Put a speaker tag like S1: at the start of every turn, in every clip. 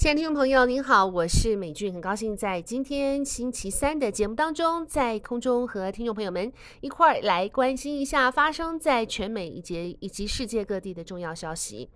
S1: 亲爱的听众朋友，您好，我是美俊，很高兴在今天星期三的节目当中，在空中和听众朋友们一块儿来关心一下发生在全美以及以及世界各地的重要消息。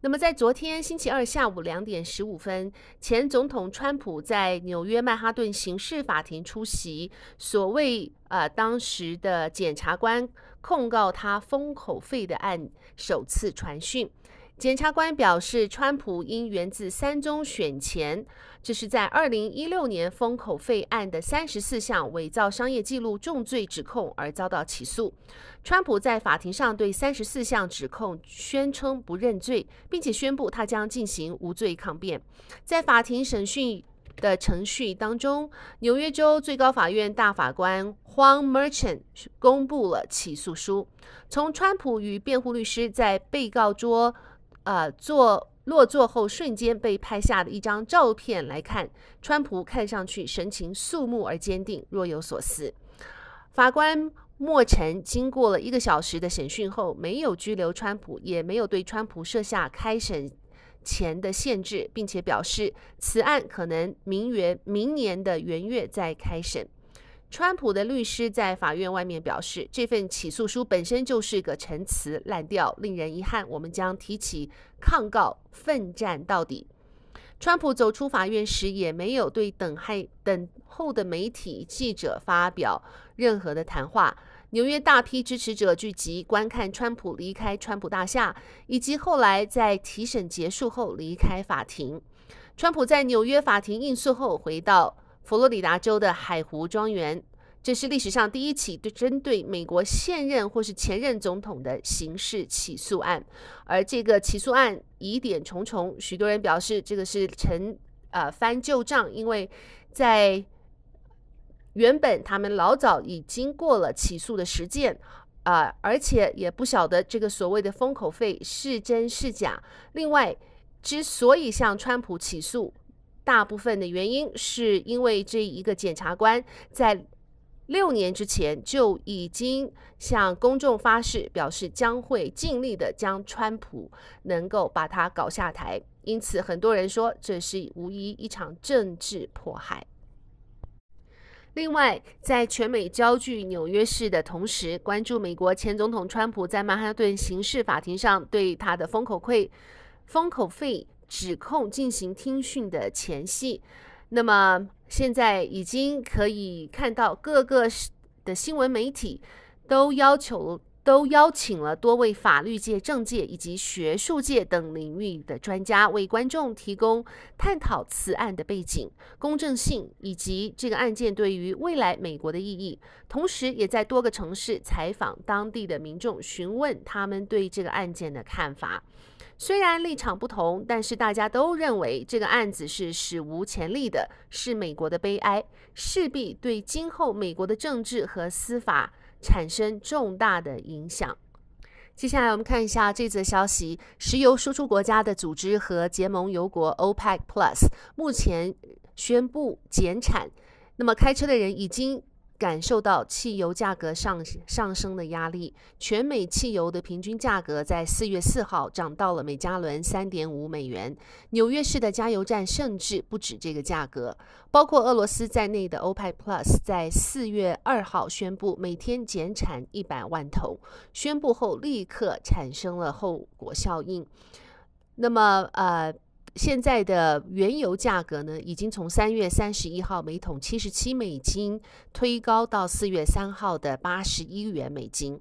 S1: 那么，在昨天星期二下午两点十五分，前总统川普在纽约曼哈顿刑事法庭出席所谓呃当时的检察官控告他封口费的案首次传讯。检察官表示，川普因源自三宗选前，这是在2016年封口费案的三十四项伪造商业记录重罪指控而遭到起诉。川普在法庭上对三十四项指控宣称不认罪，并且宣布他将进行无罪抗辩。在法庭审讯的程序当中，纽约州最高法院大法官荒 Merchant 公布了起诉书。从川普与辩护律师在被告桌。呃，坐落座后瞬间被拍下的一张照片来看，川普看上去神情肃穆而坚定，若有所思。法官莫臣经过了一个小时的审讯后，没有拘留川普，也没有对川普设下开审前的限制，并且表示此案可能明元明年的元月再开审。川普的律师在法院外面表示，这份起诉书本身就是个陈词滥调，令人遗憾。我们将提起抗告，奋战到底。川普走出法院时，也没有对等害等候的媒体记者发表任何的谈话。纽约大批支持者聚集观看川普离开川普大厦，以及后来在提审结束后离开法庭。川普在纽约法庭应诉后回到。佛罗里达州的海湖庄园，这是历史上第一起对针对美国现任或是前任总统的刑事起诉案，而这个起诉案疑点重重，许多人表示这个是陈呃翻旧账，因为在原本他们老早已经过了起诉的时间，啊，而且也不晓得这个所谓的封口费是真是假。另外，之所以向川普起诉。大部分的原因是因为这一个检察官在六年之前就已经向公众发誓，表示将会尽力的将川普能够把他搞下台，因此很多人说这是无疑一场政治迫害。另外，在全美焦聚纽约市的同时，关注美国前总统川普在曼哈顿刑事法庭上对他的封口费封口费。指控进行听讯的前戏。那么现在已经可以看到各个的新闻媒体都要求都邀请了多位法律界、政界以及学术界等领域的专家为观众提供探讨此案的背景、公正性以及这个案件对于未来美国的意义，同时也在多个城市采访当地的民众，询问他们对这个案件的看法。虽然立场不同，但是大家都认为这个案子是史无前例的，是美国的悲哀，势必对今后美国的政治和司法产生重大的影响。接下来我们看一下这则消息：石油输出国家的组织和结盟油国 OPEC Plus 目前宣布减产，那么开车的人已经。感受到汽油价格上上升的压力，全美汽油的平均价格在四月四号涨到了每加仑三点五美元。纽约市的加油站甚至不止这个价格。包括俄罗斯在内的欧派 Plus 在四月二号宣布每天减产一百万桶，宣布后立刻产生了后果效应。那么，呃。现在的原油价格呢，已经从三月三十一号每桶七十七美金推高到四月三号的八十一元美金。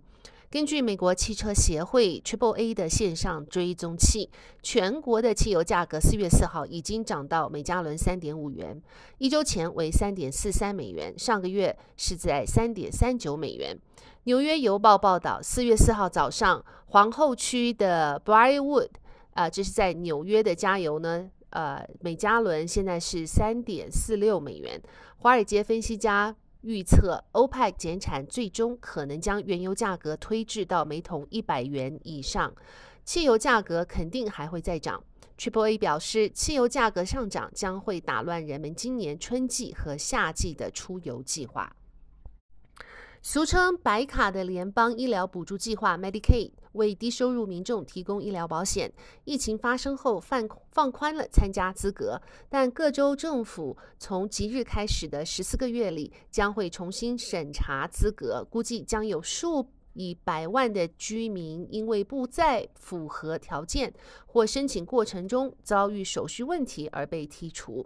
S1: 根据美国汽车协会 a e a 的线上追踪器，全国的汽油价格四月四号已经涨到每加仑三点五元，一周前为三点四三美元，上个月是在三点三九美元。纽约邮报报道，四月四号早上，皇后区的 Briarwood。啊，这是在纽约的加油呢。呃，每加仑现在是三点四六美元。华尔街分析家预测，欧派减产最终可能将原油价格推至到每桶一百元以上，汽油价格肯定还会再涨。Triple A 表示，汽油价格上涨将会打乱人们今年春季和夏季的出游计划。俗称“白卡”的联邦医疗补助计划 Medicaid。为低收入民众提供医疗保险。疫情发生后，放放宽了参加资格，但各州政府从即日开始的十四个月里，将会重新审查资格。估计将有数以百万的居民因为不再符合条件，或申请过程中遭遇手续问题而被剔除。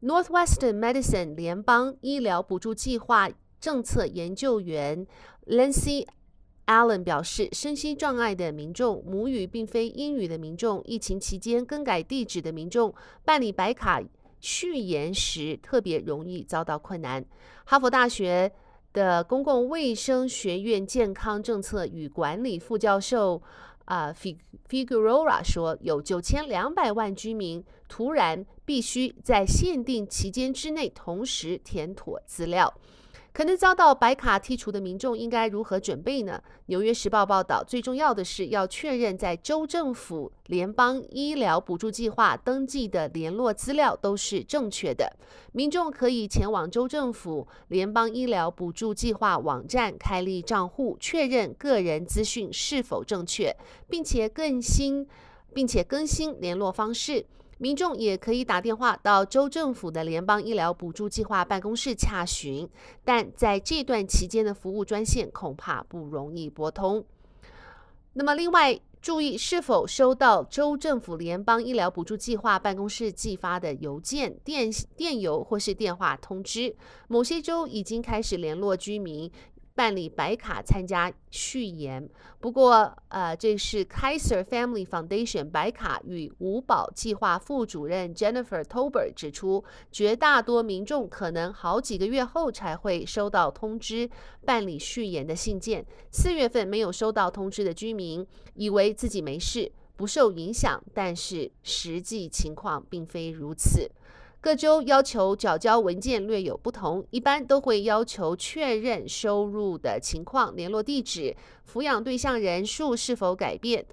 S1: Northwestern Medicine 联邦医疗补助计划政策研究员 Lancy。Allen 表示，身心障碍的民众、母语并非英语的民众、疫情期间更改地址的民众，办理白卡续延时特别容易遭到困难。哈佛大学的公共卫生学院健康政策与管理副教授啊 f i g u i g e r o r a 说，有九千两百万居民。突然必须在限定期间之内同时填妥资料，可能遭到白卡剔除的民众应该如何准备呢？《纽约时报》报道，最重要的是要确认在州政府联邦医疗补助计划登记的联络资料都是正确的。民众可以前往州政府联邦医疗补助计划网站开立账户，确认个人资讯是否正确，并且更新，并且更新联络方式。民众也可以打电话到州政府的联邦医疗补助计划办公室查询，但在这段期间的服务专线恐怕不容易拨通。那么，另外注意是否收到州政府联邦医疗补助计划办公室寄发的邮件、电电邮或是电话通知？某些州已经开始联络居民。办理白卡参加续延，不过，呃，这是 Kaiser Family Foundation 白卡与五保计划副主任 Jennifer Tober 指出，绝大多数民众可能好几个月后才会收到通知办理续延的信件。四月份没有收到通知的居民以为自己没事，不受影响，但是实际情况并非如此。各州要求缴交文件略有不同，一般都会要求确认收入的情况、联络地址、抚养对象人数是否改变。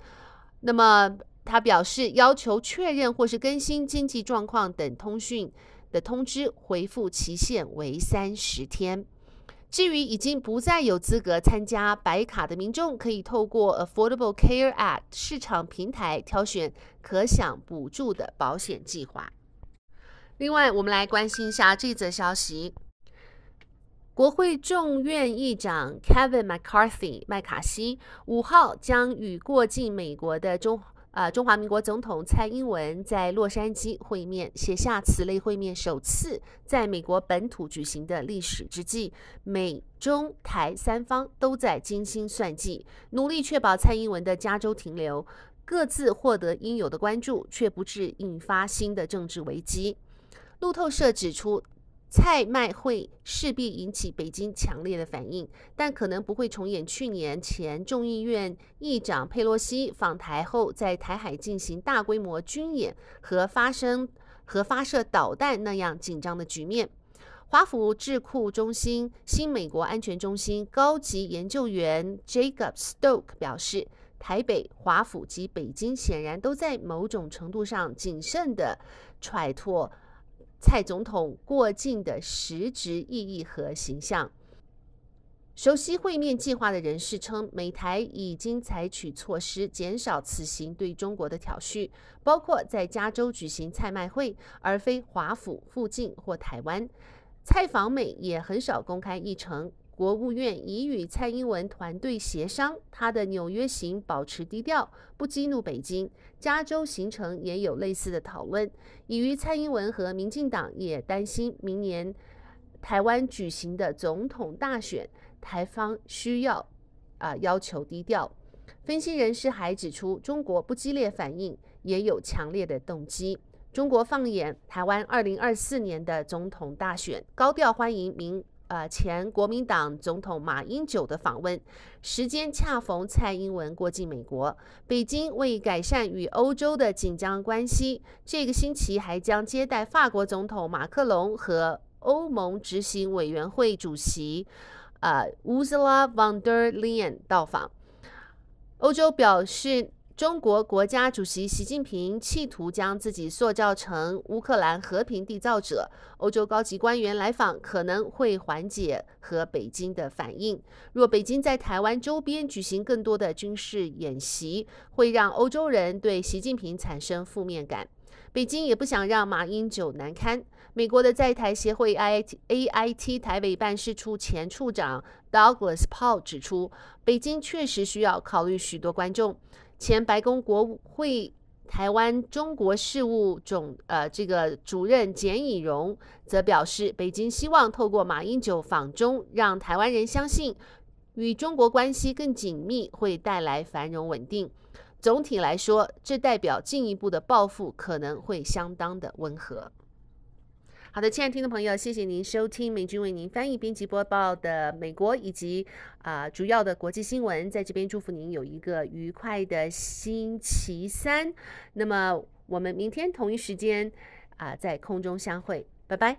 S1: 那么他表示，要求确认或是更新经济状况等通讯的通知，回复期限为三十天。至于已经不再有资格参加白卡的民众，可以透过 Affordable Care Act 市场平台挑选可享补助的保险计划。另外，我们来关心一下这则消息：国会众议长 Kevin McCarthy 麦卡锡五号将与过境美国的中呃中华民国总统蔡英文在洛杉矶会面，写下此类会面首次在美国本土举行的历史之际，美中台三方都在精心算计，努力确保蔡英文的加州停留，各自获得应有的关注，却不致引发新的政治危机。路透社指出，蔡麦会势必引起北京强烈的反应，但可能不会重演去年前众议院议长佩洛西访台后在台海进行大规模军演和发生和发射导弹那样紧张的局面。华府智库中心新美国安全中心高级研究员 Jacob Stokes 表示，台北、华府及北京显然都在某种程度上谨慎地揣度。蔡总统过境的实质意义和形象。熟悉会面计划的人士称，美台已经采取措施减少此行对中国的挑衅，包括在加州举行蔡麦会而非华府附近或台湾。蔡访美也很少公开议程。国务院已与蔡英文团队协商，他的纽约行保持低调，不激怒北京。加州行程也有类似的讨论，已于蔡英文和民进党也担心明年台湾举行的总统大选，台方需要啊要求低调。分析人士还指出，中国不激烈反应也有强烈的动机。中国放眼台湾二零二四年的总统大选，高调欢迎民。呃，前国民党总统马英九的访问时间恰逢蔡英文过境美国。北京为改善与欧洲的紧张关系，这个星期还将接待法国总统马克龙和欧盟执行委员会主席，呃，乌斯拉·范德林恩到访。欧洲表示。中国国家主席习近平企图将自己塑造成乌克兰和平缔造者。欧洲高级官员来访可能会缓解和北京的反应。若北京在台湾周边举行更多的军事演习，会让欧洲人对习近平产生负面感。北京也不想让马英九难堪。美国的在台协会 A I T 台北办事处前处长 Douglas Paul 指出，北京确实需要考虑许多观众。前白宫国会台湾中国事务总呃这个主任简以荣则表示，北京希望透过马英九访中，让台湾人相信与中国关系更紧密会带来繁荣稳定。总体来说，这代表进一步的报复可能会相当的温和。好的，亲爱的听众朋友，谢谢您收听美军为您翻译、编辑播报的美国以及啊主要的国际新闻，在这边祝福您有一个愉快的星期三。那么我们明天同一时间啊在空中相会，拜拜。